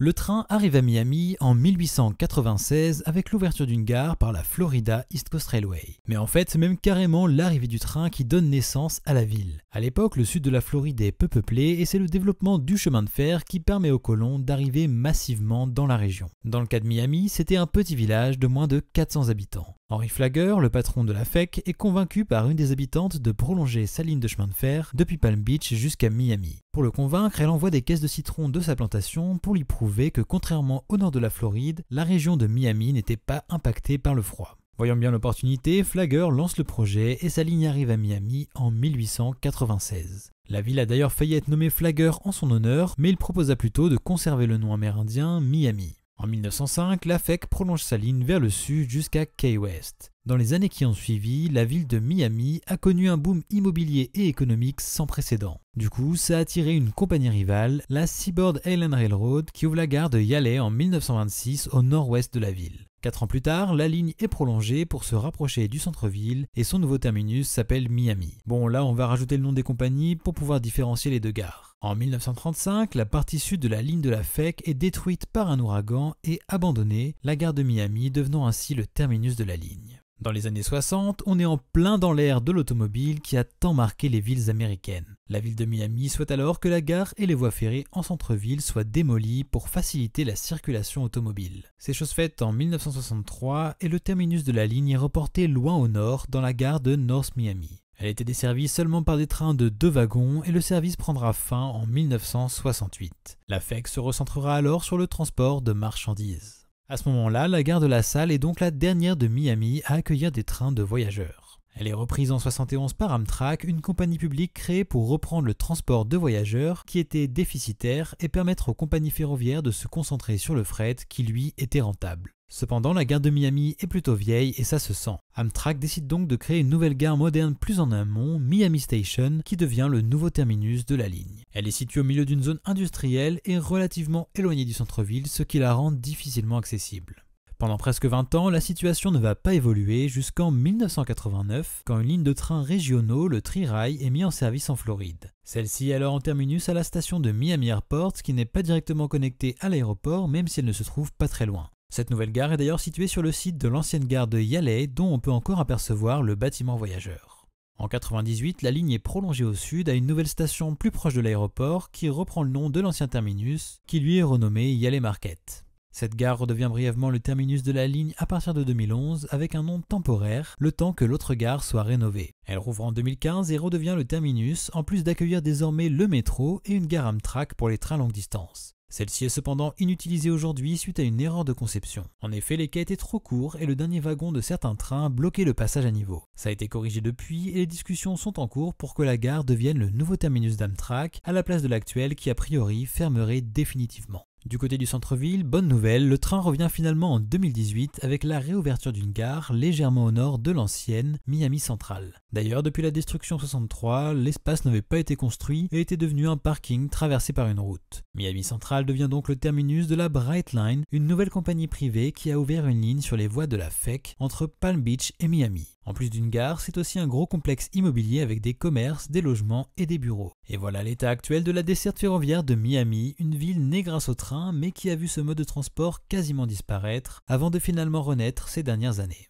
Le train arrive à Miami en 1896 avec l'ouverture d'une gare par la Florida East Coast Railway. Mais en fait, c'est même carrément l'arrivée du train qui donne naissance à la ville. À l'époque, le sud de la Floride est peu peuplé et c'est le développement du chemin de fer qui permet aux colons d'arriver massivement dans la région. Dans le cas de Miami, c'était un petit village de moins de 400 habitants. Henry Flagger, le patron de la FEC, est convaincu par une des habitantes de prolonger sa ligne de chemin de fer depuis Palm Beach jusqu'à Miami. Pour le convaincre, elle envoie des caisses de citron de sa plantation pour lui prouver que contrairement au nord de la Floride, la région de Miami n'était pas impactée par le froid. Voyant bien l'opportunité, Flagger lance le projet et sa ligne arrive à Miami en 1896. La ville a d'ailleurs failli être nommée Flagger en son honneur, mais il proposa plutôt de conserver le nom amérindien Miami. En 1905, la FEC prolonge sa ligne vers le sud jusqu'à Key West. Dans les années qui ont suivi, la ville de Miami a connu un boom immobilier et économique sans précédent. Du coup, ça a attiré une compagnie rivale, la Seaboard Island Railroad, qui ouvre la gare de Yale en 1926 au nord-ouest de la ville. Quatre ans plus tard, la ligne est prolongée pour se rapprocher du centre-ville et son nouveau terminus s'appelle Miami. Bon, là, on va rajouter le nom des compagnies pour pouvoir différencier les deux gares. En 1935, la partie sud de la ligne de la FEC est détruite par un ouragan et abandonnée, la gare de Miami devenant ainsi le terminus de la ligne. Dans les années 60, on est en plein dans l'ère de l'automobile qui a tant marqué les villes américaines. La ville de Miami souhaite alors que la gare et les voies ferrées en centre-ville soient démolies pour faciliter la circulation automobile. C'est chose faite en 1963 et le terminus de la ligne est reporté loin au nord dans la gare de North Miami. Elle était desservie seulement par des trains de deux wagons et le service prendra fin en 1968. La FEC se recentrera alors sur le transport de marchandises. À ce moment-là, la gare de La Salle est donc la dernière de Miami à accueillir des trains de voyageurs. Elle est reprise en 71 par Amtrak, une compagnie publique créée pour reprendre le transport de voyageurs qui était déficitaire et permettre aux compagnies ferroviaires de se concentrer sur le fret qui lui était rentable. Cependant, la gare de Miami est plutôt vieille et ça se sent. Amtrak décide donc de créer une nouvelle gare moderne plus en amont, Miami Station, qui devient le nouveau terminus de la ligne. Elle est située au milieu d'une zone industrielle et relativement éloignée du centre-ville, ce qui la rend difficilement accessible. Pendant presque 20 ans, la situation ne va pas évoluer jusqu'en 1989, quand une ligne de trains régionaux, le Tri-Rail, est mise en service en Floride. Celle-ci est alors en terminus à la station de Miami Airport, qui n'est pas directement connectée à l'aéroport, même si elle ne se trouve pas très loin. Cette nouvelle gare est d'ailleurs située sur le site de l'ancienne gare de Yaley, dont on peut encore apercevoir le bâtiment voyageur. En 1998, la ligne est prolongée au sud à une nouvelle station plus proche de l'aéroport qui reprend le nom de l'ancien terminus qui lui est renommé Yale Market. Cette gare redevient brièvement le terminus de la ligne à partir de 2011 avec un nom temporaire, le temps que l'autre gare soit rénovée. Elle rouvre en 2015 et redevient le terminus en plus d'accueillir désormais le métro et une gare Amtrak pour les trains longue distance. Celle-ci est cependant inutilisée aujourd'hui suite à une erreur de conception. En effet, les quais étaient trop courts et le dernier wagon de certains trains bloquait le passage à niveau. Ça a été corrigé depuis et les discussions sont en cours pour que la gare devienne le nouveau terminus d'Amtrak à la place de l'actuel qui a priori fermerait définitivement. Du côté du centre-ville, bonne nouvelle, le train revient finalement en 2018 avec la réouverture d'une gare légèrement au nord de l'ancienne Miami Central. D'ailleurs, depuis la destruction 63, l'espace n'avait pas été construit et était devenu un parking traversé par une route. Miami Central devient donc le terminus de la Bright Line, une nouvelle compagnie privée qui a ouvert une ligne sur les voies de la FEC entre Palm Beach et Miami. En plus d'une gare, c'est aussi un gros complexe immobilier avec des commerces, des logements et des bureaux. Et voilà l'état actuel de la desserte ferroviaire de Miami, une ville née grâce au train mais qui a vu ce mode de transport quasiment disparaître avant de finalement renaître ces dernières années.